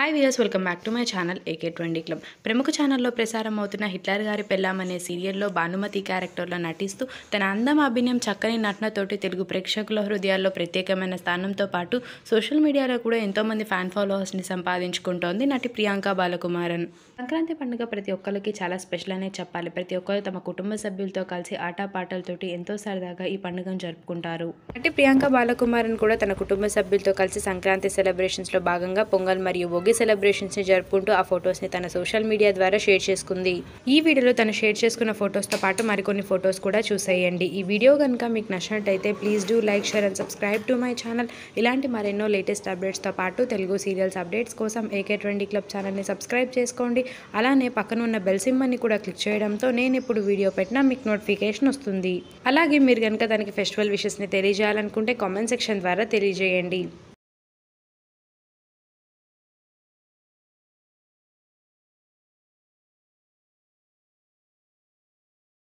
hi viewers welcome back to my channel AK twenty club ప్రముఖ ఛానల్లో ప్రసారం అవుతున్న హిట్లర్ గారి పెళ్ళాం అనే సీరియల్లో భానుమతి క్యారెక్టర్లో నటిస్తూ తన అందం అభినయం చక్కని నటనతోటి తెలుగు ప్రేక్షకుల హృదయాల్లో ప్రత్యేకమైన స్థానంతో పాటు సోషల్ మీడియాలో కూడా ఎంతోమంది ఫ్యాన్ ఫాలోవర్స్ని సంపాదించుకుంటోంది నటి ప్రియాంక బాలకుమారన్ సంక్రాంతి పండుగ ప్రతి ఒక్కరికి చాలా స్పెషల్ అనే చెప్పాలి ప్రతి ఒక్కరు తమ కుటుంబ సభ్యులతో కలిసి ఆటపాటలతోటి ఎంతో సరదాగా ఈ పండుగను జరుపుకుంటారు నటి ప్రియాంక బాలకుమారన్ కూడా తన కుటుంబ సభ్యులతో కలిసి సంక్రాంతి సెలబ్రేషన్స్లో భాగంగా పొంగల్ మరియు బర్త్డే సెలబ్రేషన్స్ని జరుపుకుంటూ ఆ ని తన సోషల్ మీడియా ద్వారా షేర్ చేసుకుంది ఈ వీడియోలో తను షేర్ చేసుకున్న ఫొటోస్తో పాటు మరికొన్ని ఫొటోస్ కూడా చూసేయండి ఈ వీడియో కనుక మీకు నచ్చినట్టయితే please do like share and subscribe to my channel ఇలాంటి మరెన్నో లేటెస్ట్ అప్డేట్స్తో పాటు తెలుగు సీరియల్స్ అప్డేట్స్ కోసం ఏకే ట్వంటీ క్లబ్ ఛానల్ని సబ్స్క్రైబ్ చేసుకోండి అలానే పక్కన ఉన్న బెల్ సింబల్ని కూడా క్లిక్ చేయడంతో నేను ఇప్పుడు వీడియో పెట్టినా మీకు నోటిఫికేషన్ వస్తుంది అలాగే మీరు కనుక దానికి ఫెస్టివల్ విషెస్ని తెలియజేయాలనుకుంటే కామెంట్ సెక్షన్ ద్వారా తెలియజేయండి